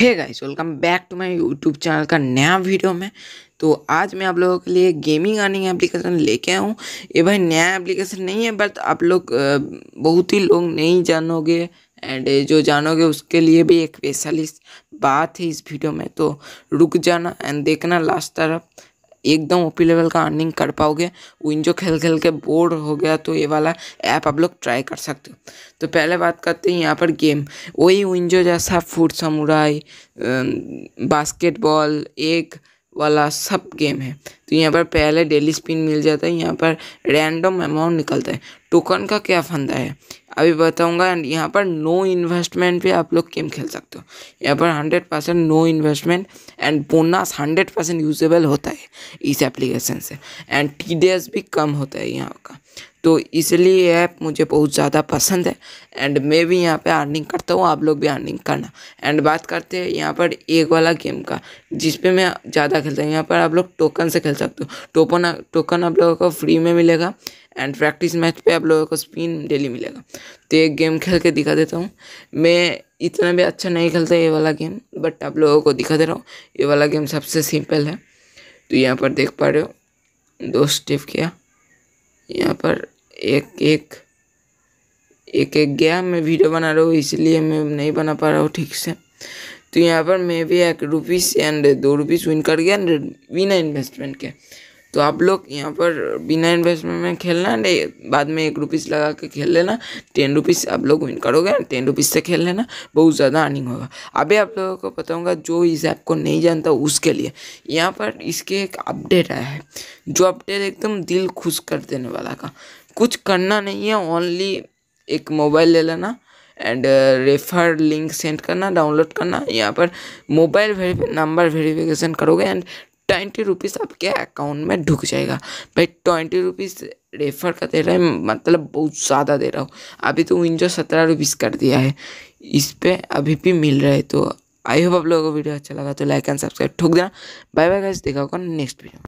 hey guys welcome back to my YouTube channel का नया video में तो आज मैं आप लोगों के लिए गेमिंग अर्निंग एप्लीकेशन लेके आया हूँ ये भाई नया एप्लीकेशन नहीं है बट आप लोग बहुत ही लोग नहीं जानोगे एंड जो जानोगे उसके लिए भी एक स्पेशलिस्ट बात है इस वीडियो में तो रुक जाना एंड देखना लास्ट तरफ एकदम ओपी लेवल का अर्निंग कर पाओगे विंजो खेल खेल के बोर हो गया तो ये वाला ऐप आप लोग ट्राई कर सकते हो तो पहले बात करते हैं यहाँ पर गेम वही विंजो जैसा फूड समुराई बास्केटबॉल एक वाला सब गेम है तो यहाँ पर पहले डेली स्पिन मिल जाता है यहाँ पर रैंडम अमाउंट निकलता है टोकन का क्या फंदा है अभी बताऊंगा यहाँ पर नो इन्वेस्टमेंट पे आप लोग गेम खेल सकते हो यहाँ पर hundred percent no investment and bonus hundred percent usable होता है इस एप्लीकेशन से एंड टी भी कम होता है यहाँ का तो इसलिए ये ऐप मुझे बहुत ज़्यादा पसंद है एंड मैं भी यहाँ पे अर्निंग करता हूँ आप लोग भी अर्निंग करना एंड बात करते हैं यहाँ पर एक वाला गेम का जिस पे मैं ज़्यादा खेलता हूँ यहाँ पर आप लोग टोकन से खेल सकते हो टोकन टोकन आप लोगों को फ्री में मिलेगा एंड प्रैक्टिस मैच पे आप लोगों को स्पिन डेली मिलेगा तो एक गेम खेल के दिखा देता हूँ मैं इतना भी अच्छा नहीं खेलता ये वाला गेम बट आप लोगों को दिखा दे रहा हूँ ये वाला गेम सबसे सिंपल है तो यहाँ पर देख पा रहे हो दो स्टेप किया यहाँ पर एक एक एक एक गया मैं वीडियो बना रहा हूँ इसलिए मैं नहीं बना पा रहा हूँ ठीक से तो यहाँ पर मैं भी एक रुपीज़ एंड दो रुपीज़ विन कर गया एंड बिना इन्वेस्टमेंट के तो आप लोग यहाँ पर बिना इन्वेस्टमेंट में खेलना बाद में एक रुपीज़ लगा के खेल लेना टेन रुपीज़ आप लोग विन करोगे टेन रुपीज़ से खेल लेना बहुत ज़्यादा अर्निंग होगा अभी आप लोगों को बताऊँगा जो इस ऐप को नहीं जानता उसके लिए यहाँ पर इसके एक अपडेट आया है जो अपडेट एकदम दिल खुश कर देने वाला का कुछ करना नहीं है ओनली एक मोबाइल ले लेना एंड रेफर लिंक सेंड करना डाउनलोड करना यहाँ पर मोबाइल नंबर वेरीफिकेशन करोगे एंड ट्वेंटी रुपीज़ आपके अकाउंट में ढुक जाएगा भाई ट्वेंटी रुपीज़ रेफर का दे रहा है मतलब बहुत ज़्यादा दे रहा हूँ अभी तो विंजो सत्रह रुपीज़ कर दिया है इस पर अभी भी मिल रहा है तो आई होप आप लोगों को वीडियो अच्छा लगा तो लाइक एंड सब्सक्राइब ठोक देना बाय बाय गाइस देखा होगा नेक्स्ट वीडियो